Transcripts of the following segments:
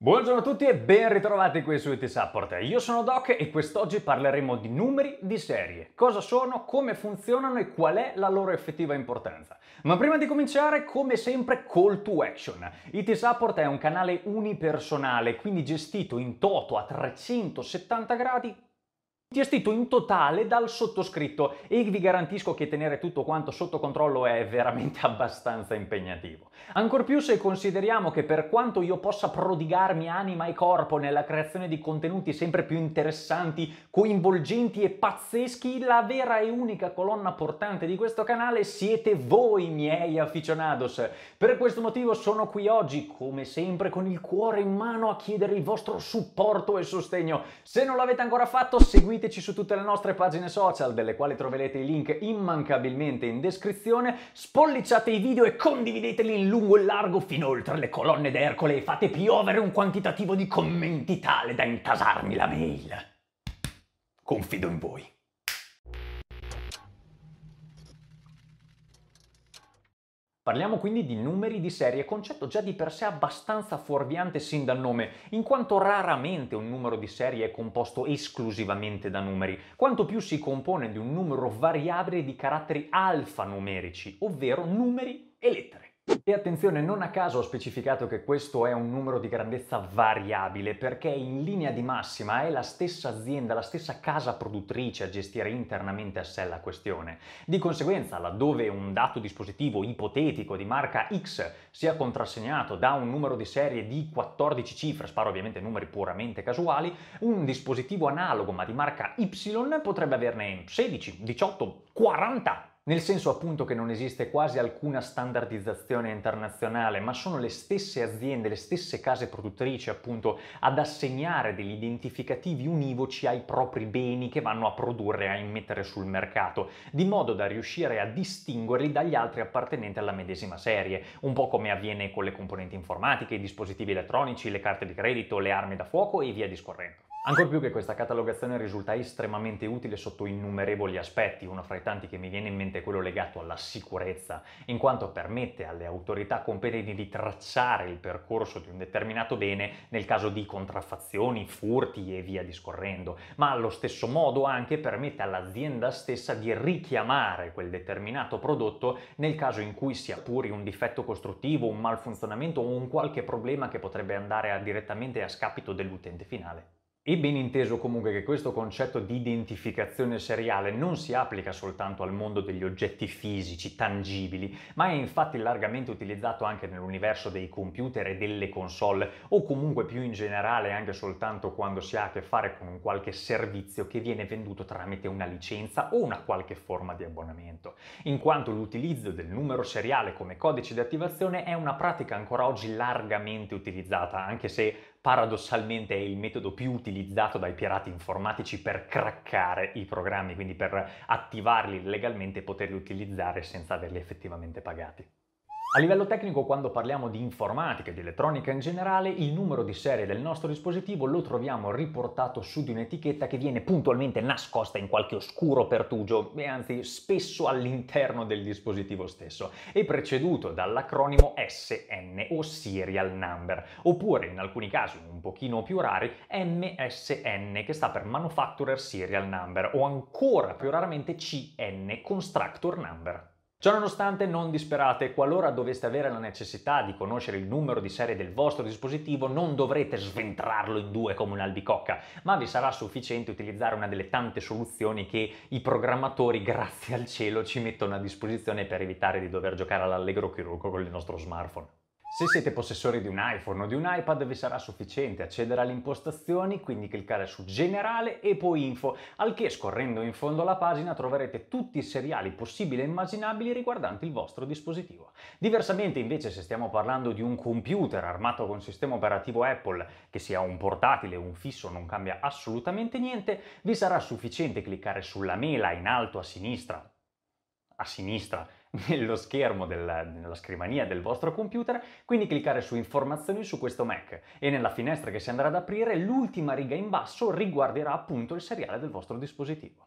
Buongiorno a tutti e ben ritrovati qui su IT Support. Io sono Doc e quest'oggi parleremo di numeri di serie. Cosa sono, come funzionano e qual è la loro effettiva importanza. Ma prima di cominciare, come sempre, call to action. IT Support è un canale unipersonale, quindi gestito in toto a 370 gradi gestito in totale dal sottoscritto e vi garantisco che tenere tutto quanto sotto controllo è veramente abbastanza impegnativo. Ancor più se consideriamo che per quanto io possa prodigarmi anima e corpo nella creazione di contenuti sempre più interessanti, coinvolgenti e pazzeschi, la vera e unica colonna portante di questo canale siete voi miei aficionados. Per questo motivo sono qui oggi, come sempre, con il cuore in mano a chiedere il vostro supporto e sostegno. Se non l'avete ancora fatto, seguite seguiteci su tutte le nostre pagine social, delle quali troverete i link immancabilmente in descrizione, Spollicciate i video e condivideteli in lungo e largo fino oltre le colonne d'Ercole e fate piovere un quantitativo di commenti tale da intasarmi la mail. Confido in voi. Parliamo quindi di numeri di serie, concetto già di per sé abbastanza fuorviante sin dal nome, in quanto raramente un numero di serie è composto esclusivamente da numeri, quanto più si compone di un numero variabile di caratteri alfanumerici, ovvero numeri e lettere. E attenzione, non a caso ho specificato che questo è un numero di grandezza variabile, perché in linea di massima è la stessa azienda, la stessa casa produttrice a gestire internamente a sé la questione. Di conseguenza, laddove un dato dispositivo ipotetico di marca X sia contrassegnato da un numero di serie di 14 cifre, sparo ovviamente numeri puramente casuali, un dispositivo analogo ma di marca Y potrebbe averne 16, 18, 40 nel senso appunto che non esiste quasi alcuna standardizzazione internazionale, ma sono le stesse aziende, le stesse case produttrici appunto ad assegnare degli identificativi univoci ai propri beni che vanno a produrre e a immettere sul mercato, di modo da riuscire a distinguerli dagli altri appartenenti alla medesima serie, un po' come avviene con le componenti informatiche, i dispositivi elettronici, le carte di credito, le armi da fuoco e via discorrendo. Ancora più che questa catalogazione risulta estremamente utile sotto innumerevoli aspetti, uno fra i tanti che mi viene in mente è quello legato alla sicurezza, in quanto permette alle autorità competenti di tracciare il percorso di un determinato bene nel caso di contraffazioni, furti e via discorrendo, ma allo stesso modo anche permette all'azienda stessa di richiamare quel determinato prodotto nel caso in cui sia puri un difetto costruttivo, un malfunzionamento o un qualche problema che potrebbe andare a direttamente a scapito dell'utente finale. E ben inteso comunque che questo concetto di identificazione seriale non si applica soltanto al mondo degli oggetti fisici, tangibili, ma è infatti largamente utilizzato anche nell'universo dei computer e delle console, o comunque più in generale anche soltanto quando si ha a che fare con un qualche servizio che viene venduto tramite una licenza o una qualche forma di abbonamento, in quanto l'utilizzo del numero seriale come codice di attivazione è una pratica ancora oggi largamente utilizzata, anche se paradossalmente è il metodo più utilizzato utilizzato dai pirati informatici per craccare i programmi, quindi per attivarli legalmente e poterli utilizzare senza averli effettivamente pagati. A livello tecnico, quando parliamo di informatica e di elettronica in generale, il numero di serie del nostro dispositivo lo troviamo riportato su di un'etichetta che viene puntualmente nascosta in qualche oscuro pertugio, e anzi spesso all'interno del dispositivo stesso, e preceduto dall'acronimo SN o Serial Number, oppure in alcuni casi un pochino più rari MSN che sta per Manufacturer Serial Number o ancora più raramente CN, Constructor Number. Ciononostante non disperate, qualora doveste avere la necessità di conoscere il numero di serie del vostro dispositivo non dovrete sventrarlo in due come un'albicocca, ma vi sarà sufficiente utilizzare una delle tante soluzioni che i programmatori, grazie al cielo, ci mettono a disposizione per evitare di dover giocare all'allegro chirurgo con il nostro smartphone. Se siete possessori di un iPhone o di un iPad vi sarà sufficiente accedere alle impostazioni, quindi cliccare su Generale e poi Info, al che scorrendo in fondo alla pagina troverete tutti i seriali possibili e immaginabili riguardanti il vostro dispositivo. Diversamente invece se stiamo parlando di un computer armato con sistema operativo Apple, che sia un portatile o un fisso non cambia assolutamente niente, vi sarà sufficiente cliccare sulla mela in alto a sinistra a sinistra nello schermo della, nella scrivania del vostro computer, quindi cliccare su informazioni su questo Mac e nella finestra che si andrà ad aprire l'ultima riga in basso riguarderà appunto il seriale del vostro dispositivo.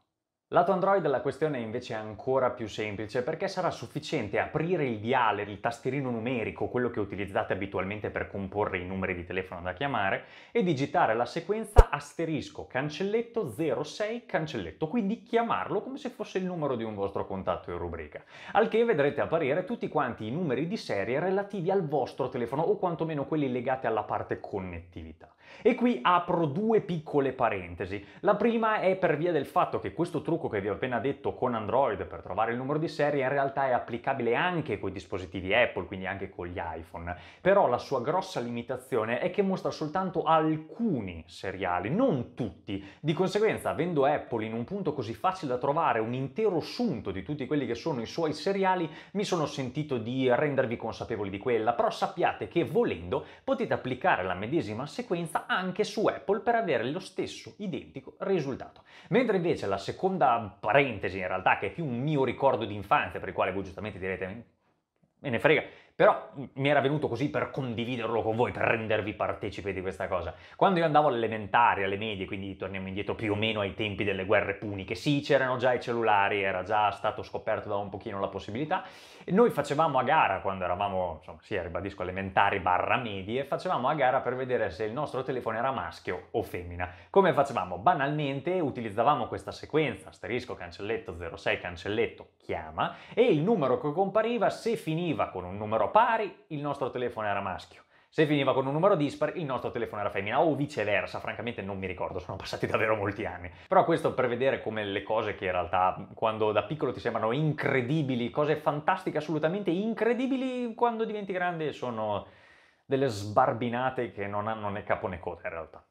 Lato Android la questione è invece ancora più semplice perché sarà sufficiente aprire il dialer, il tastierino numerico, quello che utilizzate abitualmente per comporre i numeri di telefono da chiamare, e digitare la sequenza asterisco cancelletto 06 cancelletto, quindi chiamarlo come se fosse il numero di un vostro contatto in rubrica, al che vedrete apparire tutti quanti i numeri di serie relativi al vostro telefono o quantomeno quelli legati alla parte connettività. E qui apro due piccole parentesi. La prima è per via del fatto che questo trucco trucco che vi ho appena detto con Android per trovare il numero di serie in realtà è applicabile anche con i dispositivi Apple, quindi anche con gli iPhone, però la sua grossa limitazione è che mostra soltanto alcuni seriali, non tutti. Di conseguenza, avendo Apple in un punto così facile da trovare un intero sunto di tutti quelli che sono i suoi seriali, mi sono sentito di rendervi consapevoli di quella, però sappiate che volendo potete applicare la medesima sequenza anche su Apple per avere lo stesso identico risultato. Mentre invece la seconda parentesi in realtà, che è più un mio ricordo di infanzia, per il quale voi giustamente direte, me ne frega, però mm, mi era venuto così per condividerlo con voi, per rendervi partecipe di questa cosa. Quando io andavo all'elementare, alle medie, quindi torniamo indietro più o meno ai tempi delle guerre puniche, sì, c'erano già i cellulari, era già stato scoperto da un pochino la possibilità, e noi facevamo a gara quando eravamo, insomma, sì, ribadisco, elementari barra medie, facevamo a gara per vedere se il nostro telefono era maschio o femmina. Come facevamo? Banalmente utilizzavamo questa sequenza, asterisco, cancelletto, 06, cancelletto, chiama, e il numero che compariva, se finiva con un numero pari, il nostro telefono era maschio. Se finiva con un numero dispar, il nostro telefono era femmina o viceversa, francamente non mi ricordo, sono passati davvero molti anni. Però questo per vedere come le cose che in realtà quando da piccolo ti sembrano incredibili, cose fantastiche, assolutamente incredibili, quando diventi grande sono delle sbarbinate che non hanno né capo né coda in realtà.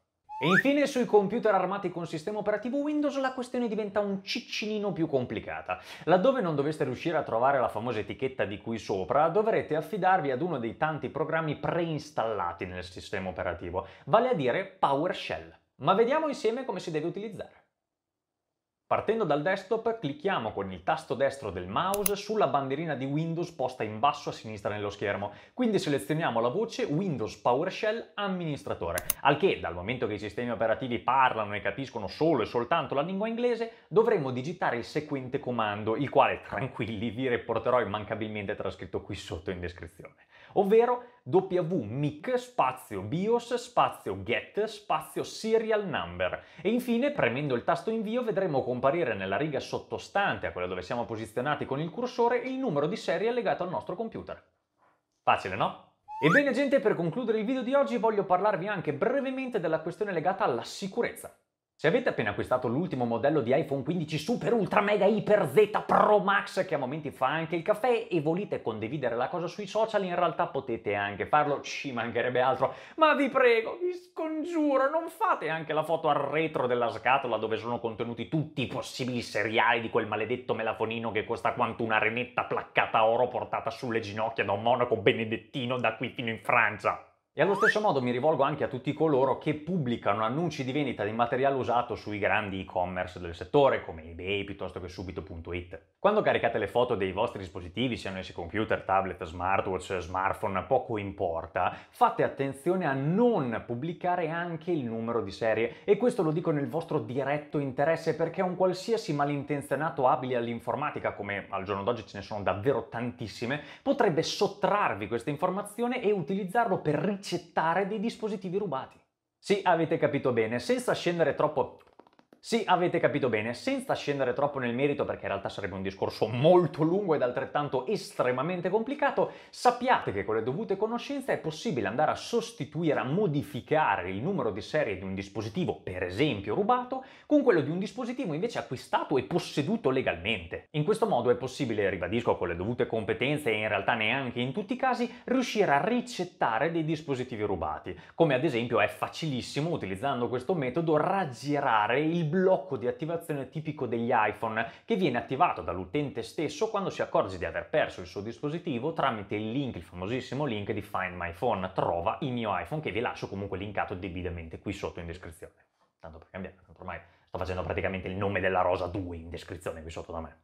E infine sui computer armati con sistema operativo Windows la questione diventa un ciccinino più complicata. Laddove non doveste riuscire a trovare la famosa etichetta di qui sopra, dovrete affidarvi ad uno dei tanti programmi preinstallati nel sistema operativo, vale a dire PowerShell. Ma vediamo insieme come si deve utilizzare. Partendo dal desktop, clicchiamo con il tasto destro del mouse sulla bandierina di Windows posta in basso a sinistra nello schermo. Quindi selezioniamo la voce Windows PowerShell Amministratore, al che, dal momento che i sistemi operativi parlano e capiscono solo e soltanto la lingua inglese, dovremo digitare il seguente comando, il quale, tranquilli, vi riporterò immancabilmente trascritto qui sotto in descrizione. Ovvero wmic spazio bios spazio get spazio serial number. E infine, premendo il tasto invio, vedremo con comparire nella riga sottostante a quella dove siamo posizionati con il cursore il numero di serie legato al nostro computer. Facile, no? Ebbene gente, per concludere il video di oggi voglio parlarvi anche brevemente della questione legata alla sicurezza. Se avete appena acquistato l'ultimo modello di iPhone 15 Super Ultra Mega Hyper Z Pro Max che a momenti fa anche il caffè e volete condividere la cosa sui social, in realtà potete anche farlo, ci mancherebbe altro, ma vi prego, vi scongiuro, non fate anche la foto al retro della scatola dove sono contenuti tutti i possibili seriali di quel maledetto melafonino che costa quanto una renetta placcata a oro portata sulle ginocchia da un monaco benedettino da qui fino in Francia. E allo stesso modo mi rivolgo anche a tutti coloro che pubblicano annunci di vendita di materiale usato sui grandi e-commerce del settore come eBay piuttosto che subito.it. Quando caricate le foto dei vostri dispositivi, siano essi computer, tablet, smartwatch, smartphone, poco importa, fate attenzione a non pubblicare anche il numero di serie e questo lo dico nel vostro diretto interesse perché un qualsiasi malintenzionato abile all'informatica, come al giorno d'oggi ce ne sono davvero tantissime, potrebbe sottrarvi questa informazione e utilizzarlo per ritornare ricettare dei dispositivi rubati. Sì, avete capito bene, senza scendere troppo sì, avete capito bene, senza scendere troppo nel merito perché in realtà sarebbe un discorso molto lungo ed altrettanto estremamente complicato, sappiate che con le dovute conoscenze è possibile andare a sostituire, a modificare il numero di serie di un dispositivo, per esempio rubato, con quello di un dispositivo invece acquistato e posseduto legalmente. In questo modo è possibile, ribadisco con le dovute competenze e in realtà neanche in tutti i casi, riuscire a ricettare dei dispositivi rubati, come ad esempio è facilissimo utilizzando questo metodo raggirare il blocco di attivazione tipico degli iPhone che viene attivato dall'utente stesso quando si accorge di aver perso il suo dispositivo tramite il link, il famosissimo link di Find My Phone, trova il mio iPhone che vi lascio comunque linkato debitamente qui sotto in descrizione. Tanto per cambiare, ormai sto facendo praticamente il nome della rosa 2 in descrizione qui sotto da me.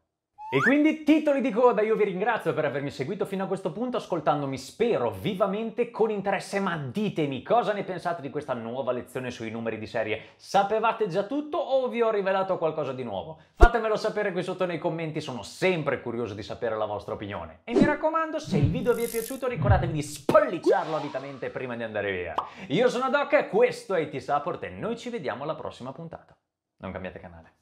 E quindi titoli di coda, io vi ringrazio per avermi seguito fino a questo punto ascoltandomi spero vivamente con interesse, ma ditemi cosa ne pensate di questa nuova lezione sui numeri di serie? Sapevate già tutto o vi ho rivelato qualcosa di nuovo? Fatemelo sapere qui sotto nei commenti, sono sempre curioso di sapere la vostra opinione. E mi raccomando, se il video vi è piaciuto ricordatevi di spollicciarlo avidamente prima di andare via. Io sono Doc, questo è IT Support e noi ci vediamo alla prossima puntata. Non cambiate canale.